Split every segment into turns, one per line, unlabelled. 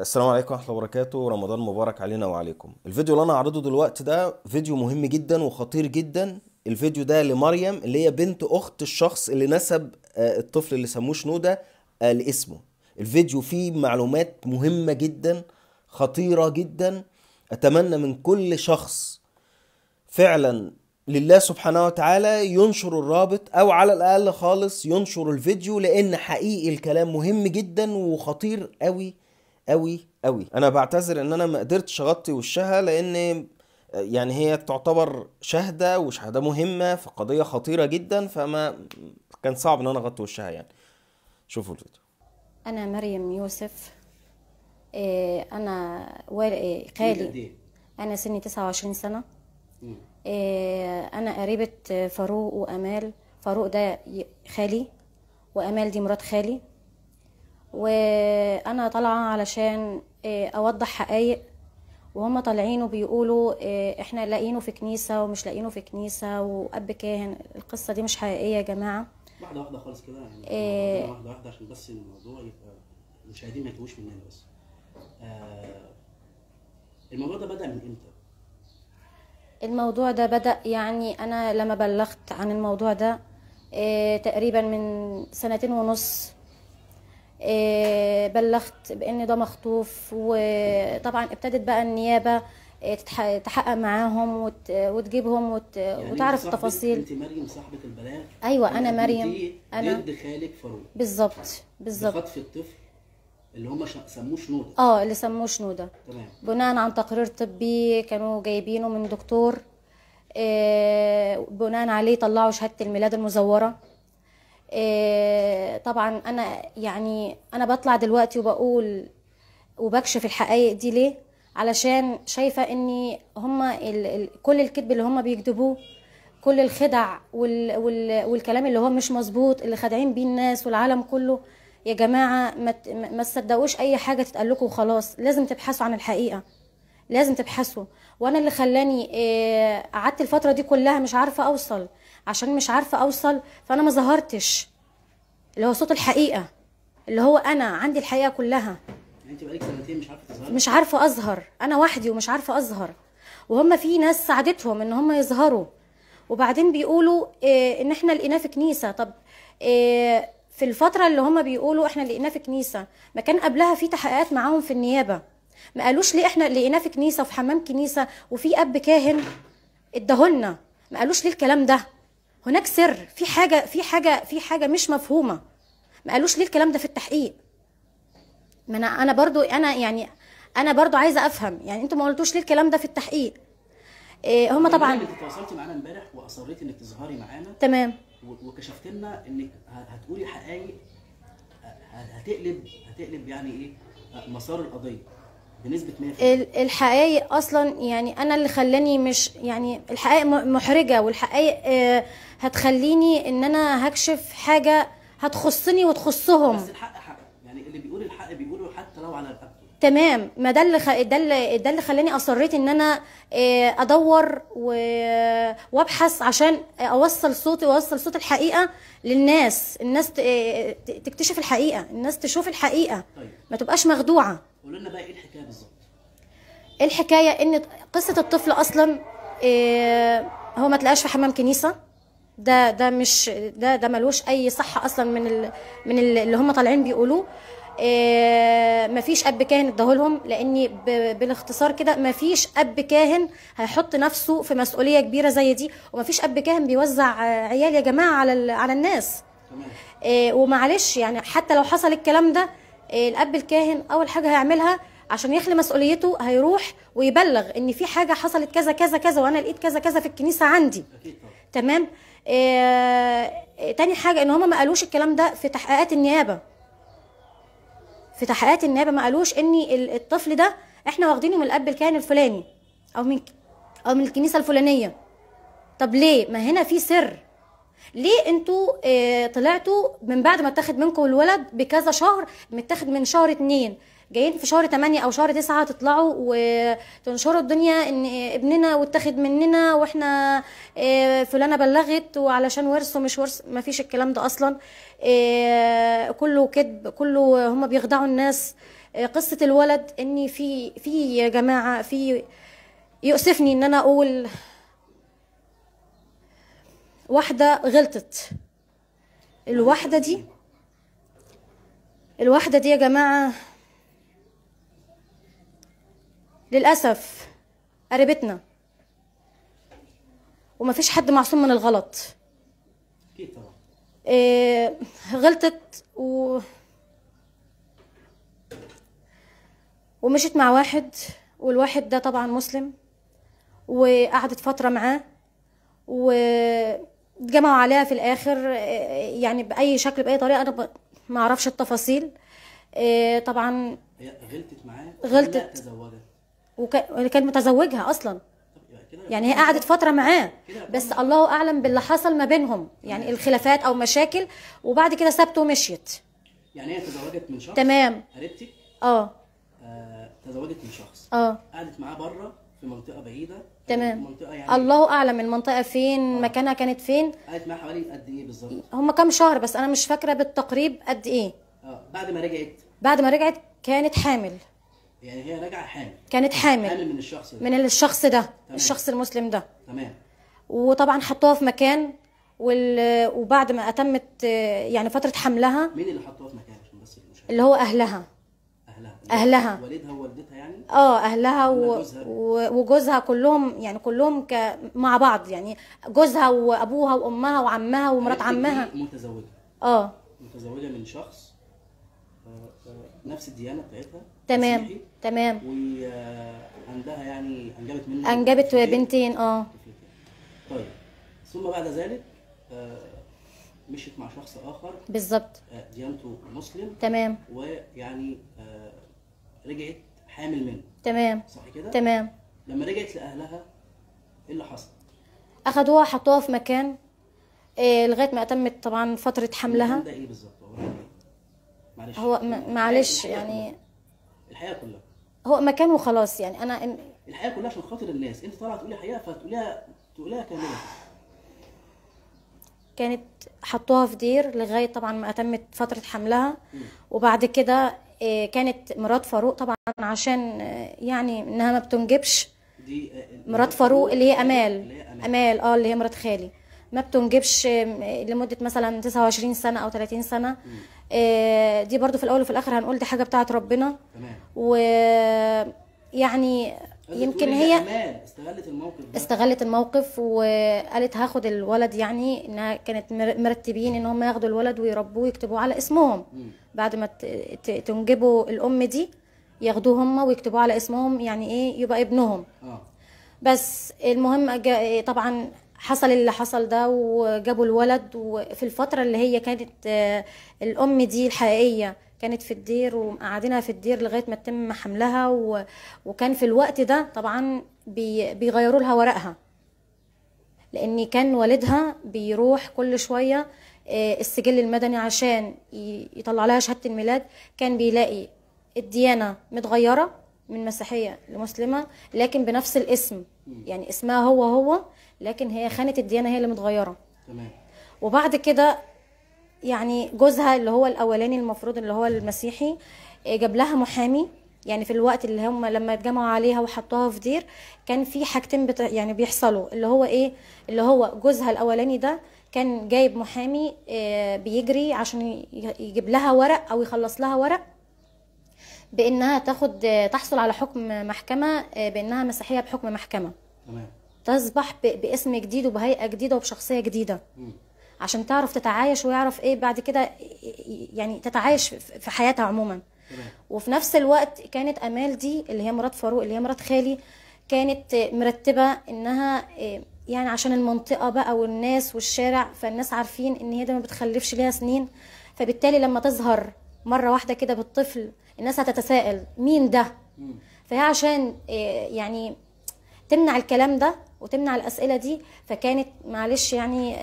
السلام عليكم ورحمة الله وبركاته رمضان مبارك علينا وعليكم الفيديو اللي انا هعرضه دلوقتي ده فيديو مهم جدا وخطير جدا الفيديو ده لمريم اللي هي بنت اخت الشخص اللي نسب آه، الطفل اللي سموه شنو ده آه، لاسمه الفيديو فيه معلومات مهمة جدا خطيرة جدا اتمنى من كل شخص فعلا لله سبحانه وتعالى ينشر الرابط او على الاقل خالص ينشر الفيديو لان حقيقي الكلام مهم جدا وخطير قوي قوي قوي انا بعتذر ان انا ما قدرتش اغطي وشها لان يعني هي تعتبر شهاده وشهاده مهمه في قضيه خطيره جدا فما كان صعب ان انا اغطي وشها يعني شوفوا الفيديو انا مريم يوسف إيه، انا إيه، خالي إيه؟ انا سني 29 سنه انا قريبه فاروق وامال فاروق ده خالي وامال دي مرات خالي وانا طالعه علشان آه، اوضح حقائق وهم طالعين وبيقولوا آه، احنا لاقينه في كنيسه ومش لاقينه في كنيسه واب كاهن القصه دي مش حقيقيه يا جماعه
واحده واحده خالص كده يعني إيه واحده واحده عشان بس الموضوع يبقى المشاهدين ما يتوهوش مننا بس آه الموضوع ده بدا من امتى
الموضوع ده بدا يعني انا لما بلغت عن الموضوع ده إيه تقريبا من سنتين ونص آه، بلغت بان ده مخطوف وطبعا ابتدت بقى النيابه آه، تحقق معاهم وتجيبهم وت... يعني وتعرف التفاصيل انت
مريم صاحبه البلاغ ايوه انا مريم انا جد خالك فاروق بالظبط بالظبط خطف الطفل اللي هم سموه
شنوده اه اللي سموه شنوده تمام بناء عن تقرير طبي كانوا جايبينه من دكتور آه بناء عليه طلعوا شهاده الميلاد المزوره آه، طبعا انا يعني انا بطلع دلوقتي وبقول وبكشف الحقائق دي ليه علشان شايفه ان هما ال ال كل الكذب اللي هما بيكذبوه كل الخدع وال وال والكلام اللي هو مش مظبوط اللي خادعين بيه الناس والعالم كله يا جماعه ما ما تصدقوش اي حاجه تتقال لكم وخلاص لازم تبحثوا عن الحقيقه لازم تبحثوا وانا اللي خلاني آه، قعدت الفتره دي كلها مش عارفه اوصل عشان مش عارفه اوصل فانا ما ظهرتش اللي هو صوت الحقيقه اللي هو انا عندي الحقيقه كلها
يعني انت بقالك سنتين مش عارفه تظهري مش
عارفه اظهر انا وحدي ومش عارفه اظهر وهم في ناس ساعدتهم ان هم يظهروا وبعدين بيقولوا إيه ان احنا لقيناه في كنيسه طب إيه في الفتره اللي هم بيقولوا احنا لقيناه في كنيسه ما كان قبلها في تحقيقات معاهم في النيابه ما قالوش ليه احنا لقيناه في كنيسه وفي حمام كنيسه وفي اب كاهن اداهولنا ما قالوش ليه الكلام ده هناك سر في حاجه في حاجه في حاجه مش مفهومه ما قالوش ليه الكلام ده في التحقيق ما انا انا برضو انا يعني انا برضو عايزه افهم يعني انتوا ما قلتوش ليه الكلام ده في التحقيق إيه هم طبعا انت
تواصلتي معانا امبارح واصريتي انك تظهري معانا تمام وكشفت لنا انك هتقولي حقائق هتقلب هتقلب يعني ايه مسار القضيه بنسبه
100% الحقائق اصلا يعني انا اللي خلاني مش يعني الحقائق محرجه والحقائق آه، هتخليني ان انا هكشف حاجه هتخصني وتخصهم بس الحق حق
يعني اللي بيقول الحق بيقوله حتى لو على الاقل
تمام ما ده اللي خ... ده اللي ده اللي خلاني اصريت ان انا آه، ادور و... وابحث عشان اوصل صوتي واوصل صوت الحقيقه للناس الناس آه، تكتشف الحقيقه الناس تشوف الحقيقه طيب. ما تبقاش مخدوعه
قولوا لنا بقى ايه الحكايه بالظبط
الحكايه ان قصه الطفل اصلا إيه هو ما تلاقاش في حمام كنيسه ده ده مش ده ده ملوش اي صحه اصلا من ال من ال اللي هم طالعين بيقولوه إيه مفيش اب كاهن اداهولهم لاني بالاختصار كده مفيش اب كاهن هيحط نفسه في مسؤوليه كبيره زي دي ومفيش اب كاهن بيوزع آه، عيال يا جماعه على على الناس إيه ومعلش يعني حتى لو حصل الكلام ده الاب الكاهن اول حاجه هيعملها عشان يخلي مسؤوليته هيروح ويبلغ ان في حاجه حصلت كذا كذا كذا وانا لقيت كذا كذا في الكنيسه عندي تمام آه،, آه تاني حاجه ان هما ما قالوش الكلام ده في تحقيقات النيابه في تحقيقات النيابه ما قالوش ان الطفل ده احنا واخدينه من الاب الكاهن الفلاني او من او من الكنيسه الفلانيه طب ليه ما هنا في سر ليه انتوا آه، طلعتوا من بعد ما اتاخد منكم الولد بكذا شهر متاخد من شهر اتنين جايين في شهر 8 او شهر 9 تطلعوا وتنشروا الدنيا ان ابننا واتاخد مننا واحنا آه، فلانه بلغت وعلشان ورث ومش ورث ما فيش الكلام ده اصلا آه، كله كذب كله هم بيخدعوا الناس قصه الولد ان في في يا جماعه في يؤسفني ان انا اقول واحدة غلطت الواحدة دي الواحدة دي يا جماعة للأسف قريبتنا ومفيش حد معصوم من الغلط إيه غلطت و ومشيت مع واحد والواحد ده طبعا مسلم وقعدت فترة معاه و اتجمعوا عليها في الاخر يعني باي شكل باي طريقه انا ما اعرفش التفاصيل آه، طبعا غلطت معاه غلطت تزوجت وك... متزوجها اصلا يعني, يعني هي قعدت فتره معاه بس الله اعلم باللي حصل ما بينهم يعني الخلافات او مشاكل وبعد كده سابته ومشيت
يعني هي تزوجت من شخص تمام قريبتك اه, آه، تزوجت من شخص اه قعدت معاه بره في منطقه بعيده تمام يعني
الله اعلم المنطقه فين آه. مكانها كانت فين
قعدت معاها حوالي قد ايه بالظبط
هم كام شهر بس انا مش فاكره بالتقريب قد ايه
اه بعد ما رجعت
بعد ما رجعت كانت حامل
يعني هي راجعه حامل كانت حامل حامل من الشخص ده من الشخص
ده تمام. الشخص المسلم ده تمام وطبعا حطوها في مكان وال... وبعد ما اتمت آه، يعني فتره حملها
مين اللي حطوها في مكان عشان بس
اللي هو اهلها اهلها
والدها ووالدتها
يعني اه اهلها وجوزها كلهم يعني كلهم ك... مع بعض يعني جوزها وابوها وامها وعمها ومرات عمها متزوجه اه
متزوجه من شخص آه، آه، نفس الديانه بتاعتها تمام مسيحي. تمام وعندها آه، يعني انجبت منه انجبت بنتين, بنتين اه طيب ثم بعد ذلك مشيت مع شخص اخر بالظبط ديانته مسلم تمام ويعني رجعت حامل منه
تمام صح كده تمام
لما رجعت لاهلها ايه اللي حصل
اخدوها حطوها في مكان إيه لغايه ما اتمت طبعا فتره حملها ده ايه بالظبط هو معلش هو معلش يعني الحقيقه كلها هو مكان وخلاص يعني انا إن...
الحقيقه كلها عشان خاطر الناس انت طالعه تقولي حقيقه فتقوليها تقوليها كامله إيه؟
كانت حطوها في دير لغايه طبعا ما اتمت فتره حملها وبعد كده آه، كانت مرات فاروق طبعا عشان آه، يعني انها ما بتنجبش
آه، مرات
فاروق اللي هي امال امال اه اللي هي مرات خالي ما بتنجبش لمده مثلا 29 سنه او 30 سنه دي برضو في الاول وفي الاخر هنقول دي حاجه بتاعت ربنا تمام ويعني يمكن هي
استغلت الموقف ده. استغلت
الموقف وقالت هاخد الولد يعني انها كانت مرتبين ان هم ياخدوا الولد ويربوه ويكتبوه على اسمهم م. بعد ما تنجبوا الام دي ياخدوه هم ويكتبوه على اسمهم يعني ايه يبقى ابنهم آه. بس المهم طبعا حصل اللي حصل ده وجابوا الولد وفي الفترة اللي هي كانت آه، الأم دي الحقيقية كانت في الدير ومقعدينها في الدير لغايه ما تتم حملها و... وكان في الوقت ده طبعا بي... بيغيروا لها ورقها لان كان والدها بيروح كل شويه آه، السجل المدني عشان يطلع لها شهاده الميلاد كان بيلاقي الديانه متغيره من مسيحيه لمسلمه لكن بنفس الاسم يعني اسمها هو هو لكن هي خانه الديانه هي اللي متغيره تمام وبعد كده يعني جوزها اللي هو الاولاني المفروض اللي هو المسيحي آه، جاب لها محامي يعني في الوقت اللي هم لما اتجمعوا عليها وحطوها في دير كان في حاجتين بت... يعني بيحصلوا اللي هو ايه اللي هو جوزها الاولاني ده كان جايب محامي آه، بيجري عشان يجيب لها ورق او يخلص لها ورق بانها تاخد آه، تحصل على حكم محكمه بانها مسيحيه بحكم محكمه تمام تصبح باسم جديد وبهيئه جديده وبشخصيه جديده م. عشان تعرف تتعايش ويعرف ايه بعد كده إيه، إيه، يعني تتعايش في حياتها عموما وفي نفس الوقت كانت امال دي اللي هي مرات فاروق اللي هي مرات خالي كانت مرتبه انها إيه، يعني عشان المنطقه بقى والناس والشارع فالناس عارفين ان هي ده ما بتخلفش ليها سنين فبالتالي لما تظهر مره واحده كده بالطفل الناس هتتساءل مين ده فهي عشان يعني تمنع الكلام ده وتمنع الاسئله دي فكانت معلش يعني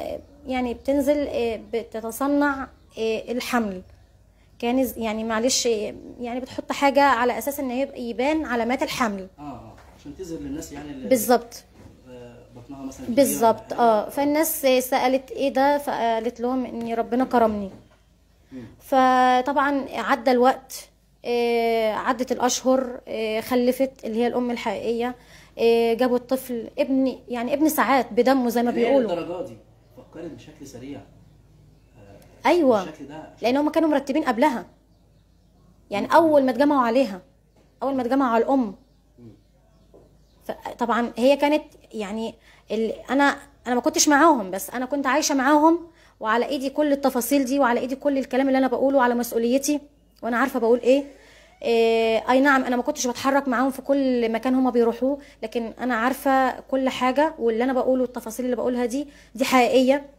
يعني بتنزل آه، بتتصنع آه، الحمل كان يعني معلش آه، يعني بتحط حاجه على اساس ان يبقى يبان علامات الحمل
اه اه عشان تظهر للناس يعني بالظبط
بطنها مثلا بالظبط يعني. اه فالناس سالت ايه ده فقالت لهم ان ربنا كرمني فطبعا عدى الوقت عدت الاشهر خلفت اللي هي الام الحقيقيه جابوا الطفل ابن يعني ابن ساعات بدمه زي ما بيقولوا
الدرجه دي اتقنت بشكل سريع
آه، ايوه بالشكل ده لان هم كانوا مرتبين قبلها يعني اول ما اتجمعوا عليها اول ما اتجمعوا على الام طبعا هي كانت يعني ال... انا انا ما كنتش معاهم بس انا كنت عايشه معاهم وعلى ايدي كل التفاصيل دي وعلى ايدي كل الكلام اللي انا بقوله وعلى مسؤوليتي وانا عارفه بقول ايه آه، اي نعم انا ما كنتش بتحرك معاهم في كل مكان هما بيروحوه لكن انا عارفه كل حاجه واللي انا بقوله التفاصيل اللي بقولها دي دي حقيقيه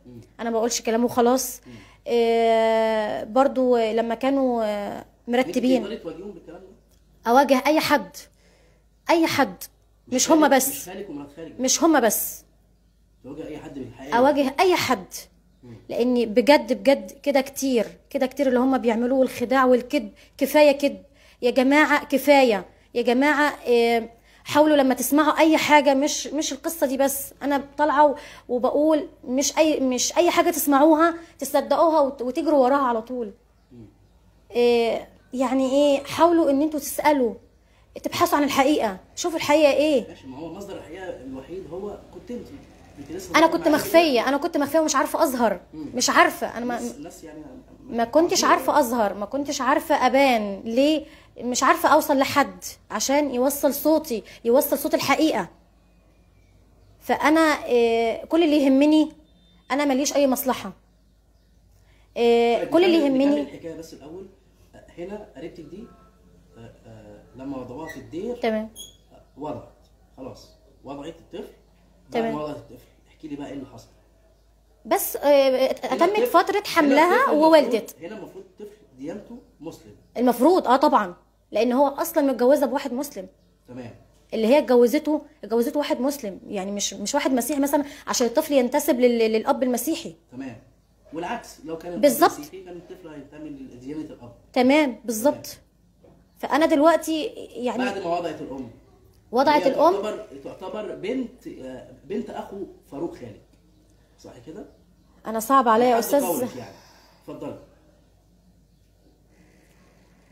انا ما بقولش كلام وخلاص آه، برضو لما كانوا مرتبين اواجه اي حد اي حد مش هما بس مش هما بس
تواجه اي حد بالحقيقه اواجه
اي حد لاني بجد بجد كده كتير كده كتير اللي هم بيعملوه الخداع والكذب كفايه كذب يا جماعه كفايه يا جماعه آه، حاولوا لما تسمعوا اي حاجه مش مش القصه دي بس انا طالعه وبقول مش اي مش اي حاجه تسمعوها تصدقوها وتجروا وراها على طول إيه يعني ايه حاولوا ان انتوا تسالوا تبحثوا عن الحقيقه شوفوا الحقيقه ايه
ما هو مصدر الحقيقه الوحيد هو كنت انت انا كنت مخفيه انا كنت مخفيه ومش عارفه اظهر مش عارفه انا ما يعني
ما كنتش عارفه يعني. اظهر ما كنتش عارفه ابان ليه مش عارفه اوصل لحد عشان يوصل صوتي يوصل صوت الحقيقه فانا آه، كل اللي يهمني انا ماليش اي مصلحه آه، طيب، كل اللي يهمني
الحكايه بس الاول هنا قريبتك دي آه، لما وضعوها في الدير تمام وضعت خلاص وضعت الطفل تمام وضعت الطفل احكي لي بقى ايه اللي حصل
بس اتمت فتره حملها ووالدت
هنا المفروض الطفل ديانته مسلم
المفروض اه طبعا لان هو اصلا متجوزه بواحد مسلم تمام اللي هي اتجوزته اتجوزته واحد مسلم يعني مش مش واحد مسيحي مثلا عشان الطفل ينتسب لل... للاب المسيحي
تمام والعكس لو كان بالظبط كان الطفل هينتمي لديانه الاب
تمام بالظبط فانا دلوقتي يعني بعد
ما وضعت الام
وضعت الام
تعتبر تعتبر بنت آه، بنت اخو فاروق خالد صح كده
انا صعب عليا يا استاذ
يعني اتفضلي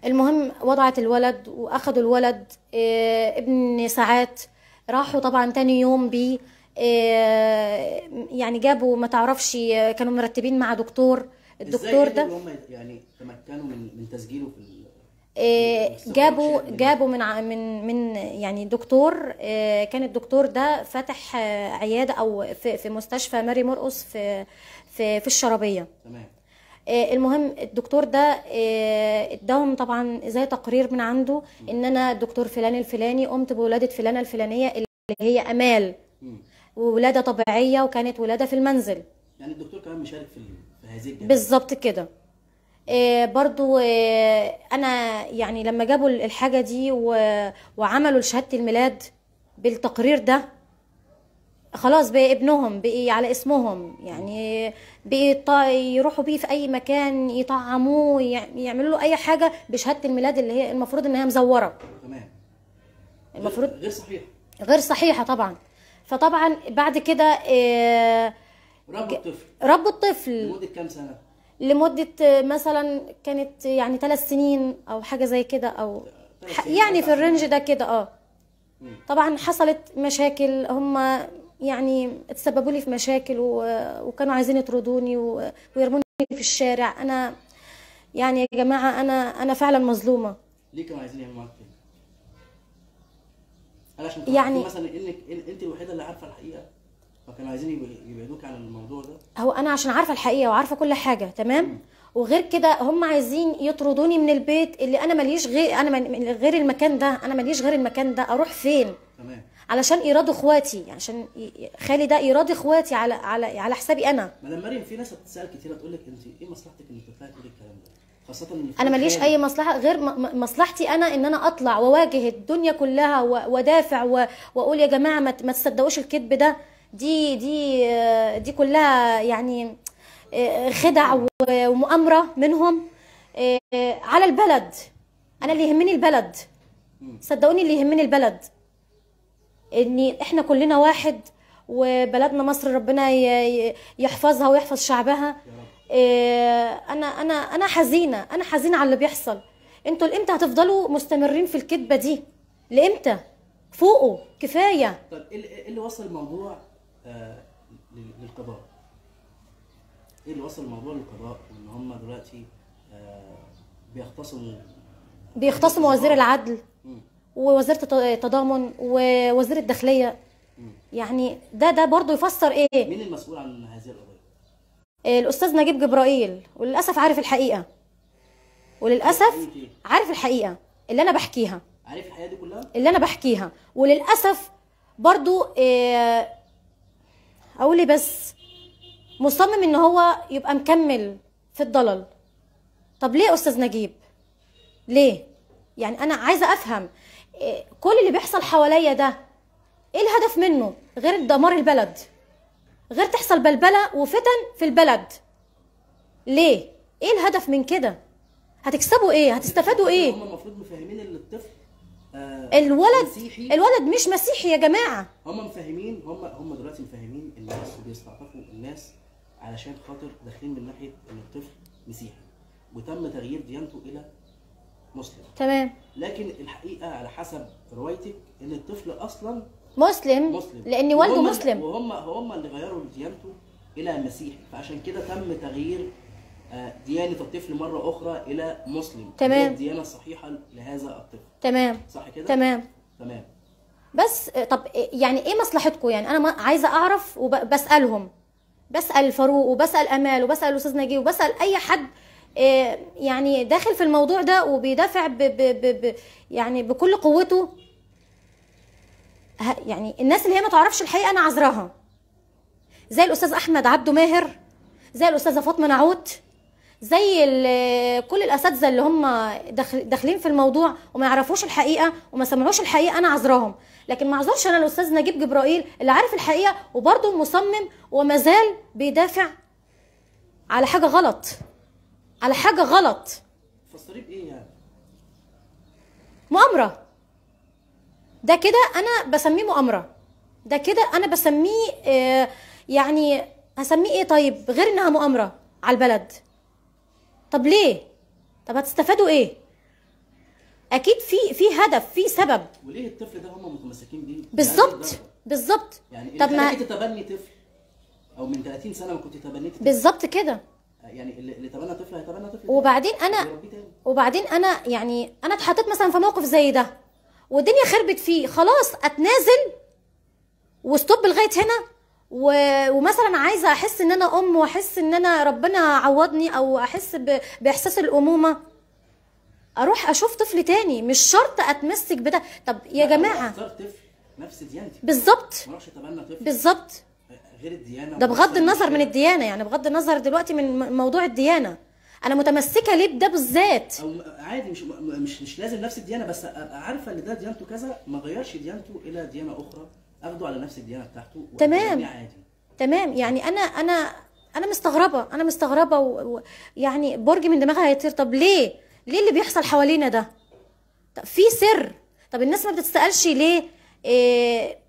المهم وضعت الولد واخدوا الولد آه، ابن ساعات راحوا طبعا تاني يوم بيه آه، يعني جابوا ما تعرفش آه، كانوا مرتبين مع دكتور الدكتور ده
هم يعني تمكنوا من من تسجيله في
جابوا جابوا من من من يعني دكتور كان الدكتور ده فتح عياده او في, في مستشفى ماري مرقص في في في الشرابيه تمام آه، المهم الدكتور ده آه، اداهم طبعا زي تقرير من عنده ان انا الدكتور فلان الفلاني قمت بولاده فلانه الفلانيه اللي هي امال وولاده طبيعيه وكانت ولاده في المنزل
يعني الدكتور كمان مشارك في هذه الجهه بالظبط
كده آه، برضو انا يعني لما جابوا الحاجه دي وعملوا شهاده الميلاد بالتقرير ده خلاص بقى ابنهم بقي على اسمهم يعني يروحوا بيه في اي مكان يطعموه يعملوا له اي حاجه بشهاده الميلاد اللي هي المفروض ان هي مزوره تمام
المفروض غير صحيحه
غير صحيحه طبعا فطبعا بعد كده آه رب
الطفل رب الطفل لمده كام سنه
لمده آه، مثلا كانت يعني ثلاث سنين او حاجه زي كده او يعني في الرينج ده كده اه طبعا حصلت مشاكل هم يعني تسببوا لي في مشاكل وكانوا عايزين يطردوني ويرموني في الشارع انا يعني يا جماعه انا انا فعلا مظلومه
ليه كانوا عايزين يعملوا معاك كده؟
هل عشان يعني مثلا
انك إيه إيه انت الوحيده اللي عارفه الحقيقه فكانوا عايزين يبعدوك عن الموضوع ده
هو انا عشان عارفه الحقيقه وعارفه كل حاجه تمام م. وغير كده هم عايزين يطردوني من البيت اللي انا ماليش غير انا غير المكان ده انا ماليش غير المكان ده اروح فين تمام علشان ايراد اخواتي يعني عشان خالي ده ايراد اخواتي على على على حسابي انا
مدام مريم في ناس بتسال كتير تقول لك انت ايه مصلحتك انك تطلعي تقولي الكلام ده خاصه انا ماليش اي
مصلحه غير مصلحتي انا ان انا اطلع واواجه الدنيا كلها وادافع واقول يا جماعه ما تصدقوش الكذب ده دي دي دي كلها يعني آه، خدع ومؤامره منهم آه، على البلد انا اللي يهمني البلد صدقوني اللي يهمني البلد ان احنا كلنا واحد وبلدنا مصر ربنا يحفظها ويحفظ شعبها إيه، انا انا انا حزينه انا حزينه على اللي بيحصل انتوا لامتى هتفضلوا مستمرين في الكذبه دي لامتى فوقوا كفايه
طب إيه, ايه اللي وصل الموضوع آه، للقضاء ايه اللي وصل الموضوع للقضاء ان هم دلوقتي آه، بيختصموا
بيختصموا وزير العدل ووزاره تضامن ووزير الداخليه يعني ده ده برضه يفسر ايه مين
المسؤول عن هذه القضيه
الاستاذ نجيب جبرائيل وللاسف عارف الحقيقه وللاسف عارف الحقيقه اللي انا بحكيها عارف الحقيقه دي كلها اللي انا بحكيها وللاسف برضو آه، إيه اقول بس مصمم ان هو يبقى مكمل في الضلل طب ليه استاذ نجيب ليه يعني انا عايزه افهم كل اللي بيحصل حواليا ده ايه الهدف منه غير دمار البلد غير تحصل بلبله وفتن في البلد ليه ايه الهدف من كده هتكسبوا ايه هتستفادوا ايه هم
المفروض مفهمين ان الطفل آه
الولد مسيحي. الولد مش مسيحي يا جماعه
هم مفهمين هم هم دلوقتي مفهمين الناس وبيستعطفوا الناس علشان خاطر داخلين من ناحيه ان الطفل مسيحي وتم تغيير ديانته الى مسلم تمام لكن الحقيقه على حسب روايتك ان الطفل اصلا
مسلم, مسلم. لان والده مسلم وهم
هم اللي غيروا ديانته الى مسيحي فعشان كده تم تغيير آه، ديانه الطفل مره اخرى الى مسلم تمام الديانه الصحيحه لهذا الطفل تمام صح كده تمام تمام
بس آه، طب آه، يعني ايه مصلحتكم يعني انا عايزه اعرف وبسالهم بسال فاروق وبسال امال وبسال استاذ نجيب وبسال اي حد آه، يعني داخل في الموضوع ده وبيدافع ب ب ب ب يعني بكل قوته يعني الناس اللي هي ما تعرفش الحقيقه انا عذراها زي الاستاذ احمد عبده ماهر زي الاستاذه فاطمه نعوت زي كل الاساتذه اللي هم داخلين في الموضوع وما يعرفوش الحقيقه وما سمعوش الحقيقه انا عذراهم لكن ما اعذرش انا الاستاذ نجيب جبرائيل اللي عارف الحقيقه وبرضه مصمم وما زال بيدافع على حاجه غلط على حاجه غلط
فسريه بايه يعني
مؤامره ده كده انا بسميه مؤامره ده كده انا بسميه آه، يعني هسميه ايه طيب غير انها مؤامره على البلد طب ليه طب هتستفادوا ايه اكيد في في هدف في سبب وليه
الطفل ده هم متمسكين بيه يعني بالظبط
بالظبط يعني طب ما تتبني طفل
او من 30 سنه وكنت تبنيت بالظبط كده يعني اللي تبنى طفل
هيتبنى طفل وبعدين انا وبعدين انا يعني انا اتحطيت مثلا في موقف زي ده والدنيا خربت فيه خلاص اتنازل وستوب لغايه هنا و... ومثلا عايزه احس ان انا ام واحس ان انا ربنا عوضني او احس ب... باحساس الامومه اروح اشوف طفل تاني مش شرط اتمسك بده طب يا جماعه
طفل نفس ديانتي بالظبط بالظبط غير الديانه ده بغض النظر من
الديانه يعني بغض النظر دلوقتي من موضوع الديانه انا متمسكه ليه بده بالذات
عادي مش مش مش لازم نفس الديانه بس ابقى عارفه ان ده ديانته كذا ما غيرش ديانته الى ديانه اخرى اخده على نفس الديانه بتاعته تمام عادي
تمام يعني انا انا انا مستغربه انا مستغربه ويعني و... يعني برج من دماغها هيطير طب ليه ليه اللي بيحصل حوالينا ده طب في سر طب الناس ما بتتسالش ليه إيه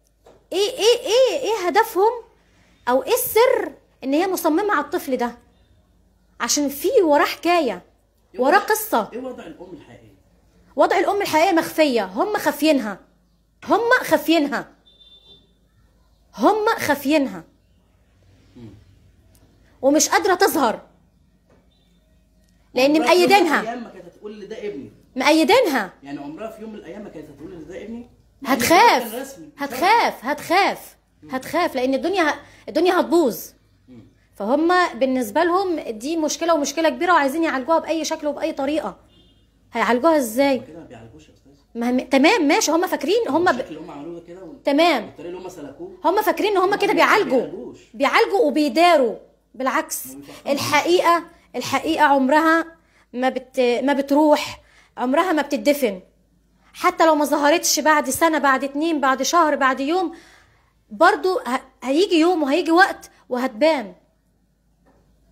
ايه ايه ايه, إيه هدفهم او ايه السر ان هي مصممه على الطفل ده عشان في وراه حكايه إيه وراه قصه ايه وضع الام الحقيقيه وضع الام الحقيقيه مخفيه هم خافينها هم خافينها هم خافينها ومش قادره تظهر لان مأيدينها ما
كانت هتقول ده ابني
مأيدينها
يعني عمرها في يوم من الايام ما كانت هتقول ان ده ابني
هتخاف هتخاف هتخاف هتخاف لان الدنيا الدنيا هتبوظ فهم بالنسبه لهم دي مشكله ومشكله كبيره وعايزين يعالجوها باي شكل وباي طريقه هيعالجوها ازاي كده ما بيعالجوش يا استاذ ما هم... تمام ماشي هم فاكرين هم ب... اللي هم عملوه كده و... تمام
الطريقه اللي هم سلكوه
هم فاكرين ان هم كده بيعالجوا بيعالجوا وبيداروا بالعكس الحقيقه الحقيقه عمرها ما بت... ما بتروح عمرها ما بتدفن حتى لو ما ظهرتش بعد سنه بعد اتنين بعد شهر بعد يوم برضو هيجي يوم وهيجي وقت وهتبان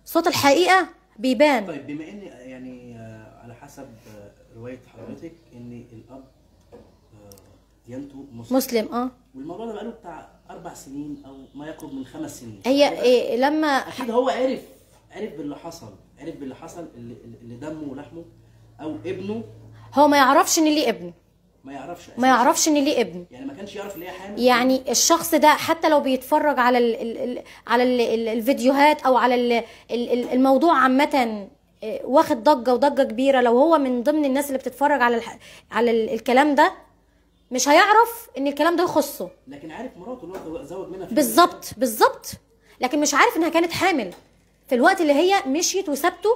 صوت الحقيقه بيبان
طيب بما ان يعني آه، على حسب آه، روايه حضرتك ان الاب ديانته آه، مسلم مسلم اه والموضوع ده بقاله بتاع اربع سنين او ما يقرب من خمس سنين هي يعني
إيه لما اكيد هو عرف
عرف باللي حصل عرف باللي حصل اللي, دمه ولحمه او ابنه
هو ما يعرفش ان ليه ابن
ما يعرفش أساسي. ما يعرفش ان ليه ابن يعني ما كانش يعرف ان هي حامل يعني
الشخص ده حتى لو بيتفرج على ال ال على ال الفيديوهات او على ال ال الموضوع عامه آه، واخد ضجه وضجه كبيره لو هو من ضمن الناس اللي بتتفرج على الح... على الكلام ده مش هيعرف ان الكلام ده يخصه
لكن عارف مراته اللي هو زوج منها
بالظبط بالظبط لكن مش عارف انها كانت حامل في الوقت اللي هي مشيت وسابته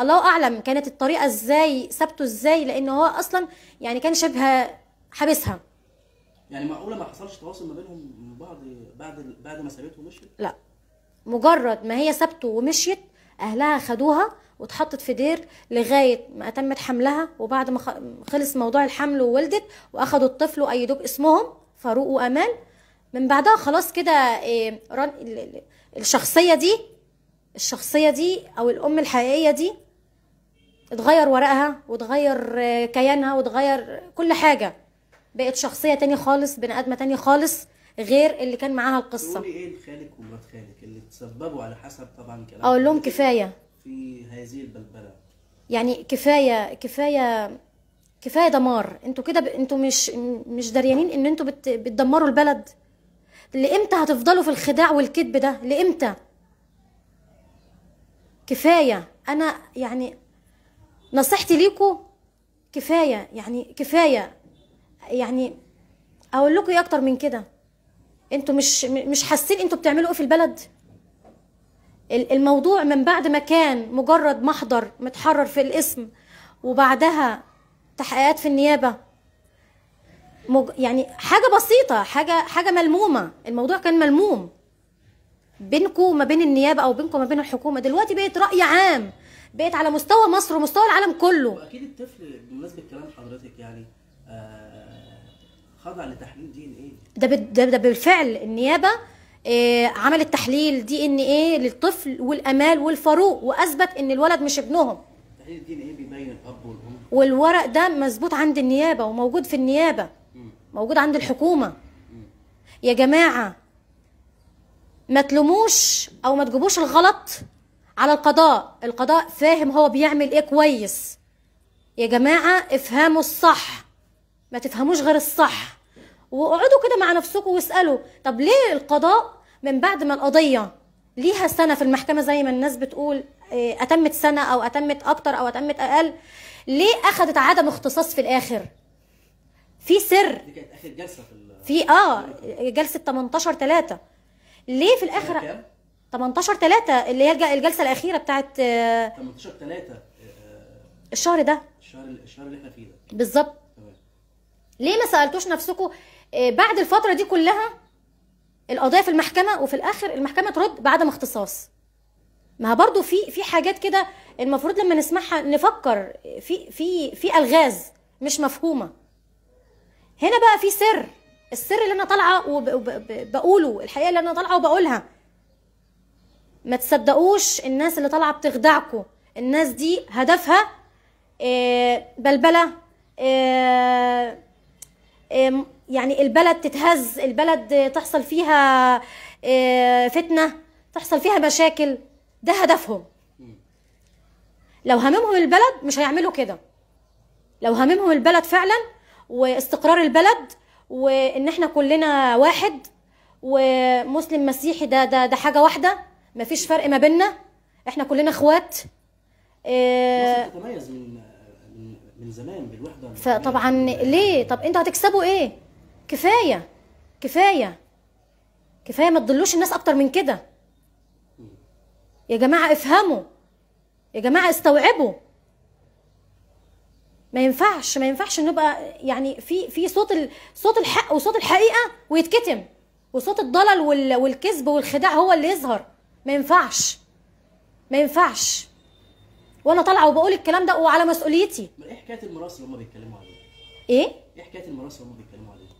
الله اعلم كانت الطريقه ازاي ثابته ازاي لان هو اصلا يعني كان شبه حابسها
يعني معقوله ما حصلش تواصل ما بينهم من بعض بعد بعد ما سابته ومشيت لا
مجرد ما هي سابته ومشيت اهلها خدوها واتحطت في دير لغايه ما تمت حملها وبعد ما خلص موضوع الحمل وولدت واخدوا الطفل وايدوه باسمهم فاروق وامال من بعدها خلاص كده آه، الشخصيه دي الشخصيه دي او الام الحقيقيه دي اتغير ورقها واتغير آه، كيانها واتغير كل حاجه بقت شخصيه تانية خالص بني ادمه تانية خالص غير اللي كان معاها القصه قولي ايه
لخالك ومرات خالك اللي تسببوا على حسب طبعا كلام اقول لهم كفايه في هذه البلبله
يعني كفايه كفايه كفايه دمار انتوا كده ب... انتوا مش مش داريانين ان انتوا بت... بتدمروا البلد لامتى هتفضلوا في الخداع والكذب ده لامتى كفايه انا يعني نصيحتي ليكو كفايه يعني كفايه يعني اقول لكم ايه اكتر من كده انتوا مش مش حاسين انتوا بتعملوا ايه في البلد الموضوع من بعد ما كان مجرد محضر متحرر في الاسم وبعدها تحقيقات في النيابه مج... يعني حاجه بسيطه حاجه حاجه ملمومه الموضوع كان ملموم بينكم ما بين النيابه او بينكم ما بين الحكومه دلوقتي بقت راي عام بقت على مستوى مصر ومستوى العالم كله
واكيد الطفل بمناسبه كلام حضرتك يعني آه، خضع لتحليل دي ان
ايه ده, ده, ده بالفعل النيابه إيه عملت تحليل دي ان ايه للطفل والامال والفاروق واثبت ان الولد مش ابنهم تحليل
الدي ان ايه بيبين الاب
والام والورق ده مظبوط عند النيابه وموجود في النيابه موجود عند الحكومه يا جماعه ما تلوموش او ما تجيبوش الغلط على القضاء القضاء فاهم هو بيعمل ايه كويس يا جماعه افهموا الصح ما تفهموش غير الصح واقعدوا كده مع نفسكم واسالوا طب ليه القضاء من بعد ما القضيه ليها سنه في المحكمه زي ما الناس بتقول آه، اتمت سنه او اتمت اكتر او اتمت اقل ليه اخذت عدم اختصاص في الاخر في سر
دي كانت اخر جلسه
في في اه جلسه 18 3 ليه في الاخر 18 3 اللي هي الجلسه الاخيره بتاعت 18 آه، 3 آه، الشهر ده
الشهر الشهر اللي احنا فيه ده
بالظبط ليه ما سالتوش نفسكم آه، بعد الفتره دي كلها القضيه في المحكمه وفي الاخر المحكمه ترد بعدم اختصاص ما برضو في في حاجات كده المفروض لما نسمعها نفكر في في في الغاز مش مفهومه هنا بقى في سر السر اللي انا طالعه وبقوله الحقيقه اللي انا طالعه وبقولها ما تصدقوش الناس اللي طالعه بتخدعكم الناس دي هدفها آه، بلبله آه، آه، يعني البلد تتهز البلد تحصل فيها فتنه تحصل فيها مشاكل ده هدفهم لو هممهم البلد مش هيعملوا كده لو هممهم البلد فعلا واستقرار البلد وان احنا كلنا واحد ومسلم مسيحي ده ده ده حاجه واحده مفيش فرق ما بيننا احنا كلنا اخوات إيه مصر
تتميز من من زمان بالوحده
فطبعا ليه طب انتوا هتكسبوا ايه كفايه كفايه كفايه ما تضلوش الناس اكتر من كده يا جماعه افهموا يا جماعه استوعبوا ما ينفعش ما ينفعش نبقى يعني في في صوت صوت الحق وصوت الحقيقه ويتكتم وصوت الضلل والكذب والخداع هو اللي يظهر ما ينفعش ما ينفعش وانا طالعه وبقول الكلام ده وعلى مسؤوليتي
ايه حكايه الميراث اللي هم بيتكلموا عليها ايه ايه حكايه الميراث اللي هم بيتكلموا عليها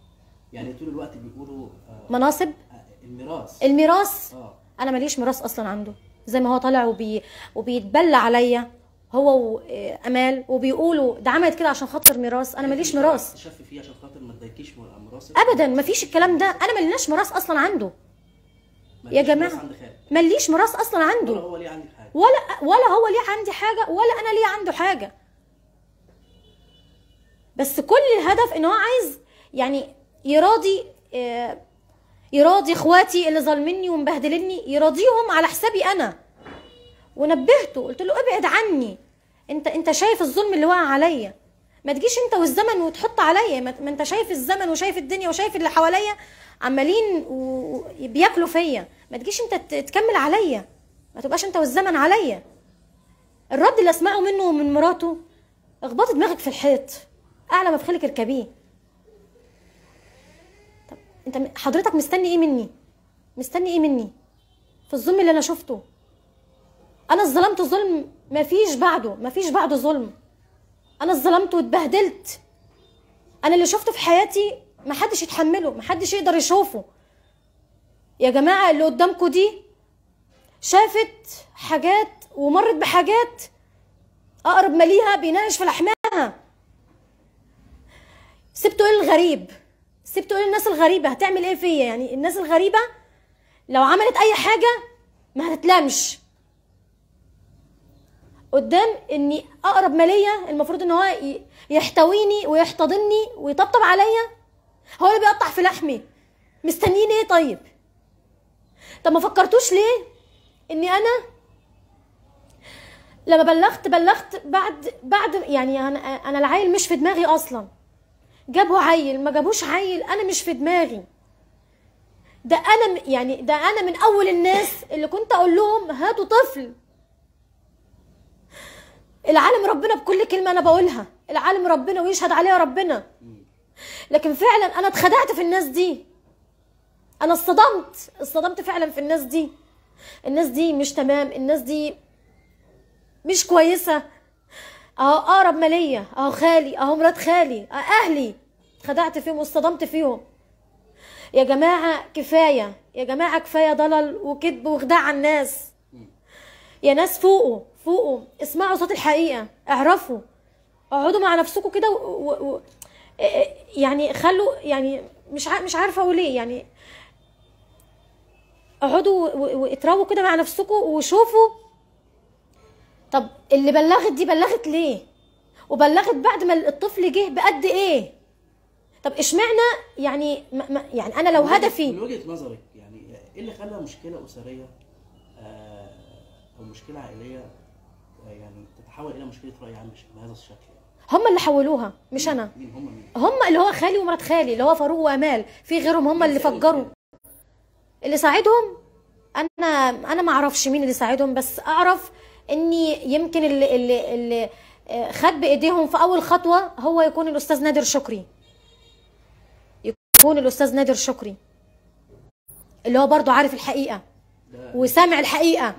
يعني طول الوقت بيقولوا آه مناصب آه الميراث الميراث آه.
انا ماليش ميراث اصلا عنده زي ما هو طالع وبي... وبيتبلى عليا هو وامال آه، وبيقولوا ده عملت كده عشان خاطر ميراث انا ماليش ميراث
شاف فيه عشان خاطر ما تضايقكيش ميراث
ابدا مفيش الكلام ده انا مالناش ميراث اصلا عنده يا جماعه ماليش مراس اصلا عنده ولا هو ليه عندي حاجه ولا ولا هو ليه عندي حاجه ولا انا ليه عنده حاجه بس كل الهدف ان هو عايز يعني يراضي آه، يراضي اخواتي اللي ظالميني ومبهدليني يراضيهم على حسابي انا ونبهته قلت له ابعد عني انت انت شايف الظلم اللي وقع عليا ما تجيش انت والزمن وتحط عليا ما انت شايف الزمن وشايف الدنيا وشايف اللي حواليا عمالين بياكلوا فيا ما تجيش انت تكمل عليا ما تبقاش انت والزمن عليا الرد اللي اسمعه منه ومن مراته اخبطي دماغك في الحيط اعلى ما في خلك اركبيه طب انت حضرتك مستني ايه مني مستني ايه مني في الظلم اللي انا شفته انا اتظلمت ظلم مفيش بعده مفيش بعده ظلم انا اتظلمت واتبهدلت انا اللي شفته في حياتي محدش يتحمله محدش يقدر يشوفه يا جماعه اللي قدامكم دي شافت حاجات ومرت بحاجات اقرب ما ليها بيناقش في لحمها سبتوا ايه الغريب سبتوا ايه الناس الغريبه هتعمل ايه فيا يعني الناس الغريبه لو عملت اي حاجه ما هتتلمش قدام اني اقرب ماليا المفروض ان هو يحتويني ويحتضني ويطبطب عليا هو اللي بيقطع في لحمي مستنيين ايه طيب طب ما فكرتوش ليه اني انا لما بلغت بلغت بعد بعد يعني انا انا العيل مش في دماغي اصلا جابوا عيل ما جابوش عيل انا مش في دماغي ده انا يعني ده انا من اول الناس اللي كنت اقول لهم هاتوا طفل العالم ربنا بكل كلمه انا بقولها العالم ربنا ويشهد عليها ربنا لكن فعلا انا اتخدعت في الناس دي انا اصطدمت اصطدمت فعلا في الناس دي الناس دي مش تمام الناس دي مش كويسه اهو اقرب مالية اهو خالي اهو مرات خالي أهو اهلي اتخدعت فيهم واصطدمت فيهم يا جماعه كفايه يا جماعه كفايه ضلل وكذب وخداع على الناس يا ناس فوقوا فوقوا اسمعوا صوت الحقيقه اعرفوا اقعدوا مع نفسكم كده و... و... يعني خلوا يعني مش ع... مش عارفه اقول ايه يعني اقعدوا واتراووا كده مع نفسكم وشوفوا طب اللي بلغت دي بلغت ليه وبلغت بعد ما الطفل جه بقد ايه طب اشمعنى يعني ما يعني انا لو هدفي من وجهه نظرك يعني
ايه اللي خلى مشكله اسريه آه، او مشكله عائليه يعني تتحول الى مشكله راي عام بهذا الشكل يعني.
هم اللي حولوها مش انا مين هم مين؟ هم اللي هو خالي ومرات خالي اللي هو فاروق وامال في غيرهم هم اللي فجروا اللي ساعدهم انا انا ما اعرفش مين اللي ساعدهم بس اعرف اني يمكن اللي اللي, اللي آه، خد بايديهم في اول خطوه هو يكون الاستاذ نادر شكري يكون الاستاذ نادر شكري اللي هو برضه عارف الحقيقه وسامع الحقيقه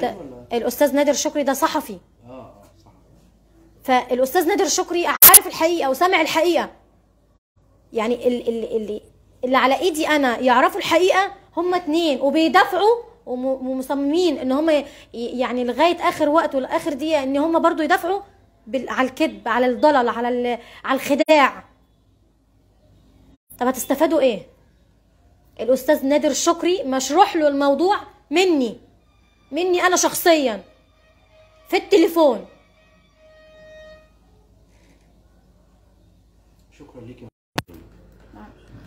ده أيوة الاستاذ نادر شكري ده صحفي اه, آه، فالاستاذ نادر شكري عارف الحقيقه وسامع الحقيقه يعني اللي, اللي, اللي على ايدي انا يعرفوا الحقيقه هم اتنين وبيدافعوا ومصممين ان هم يعني لغايه اخر وقت والاخر دقيقه ان هم برضو يدافعوا على الكذب على الضلل على على الخداع طب هتستفادوا ايه الاستاذ نادر شكري مشروح له الموضوع مني مني انا شخصيا في التليفون
شكرا لك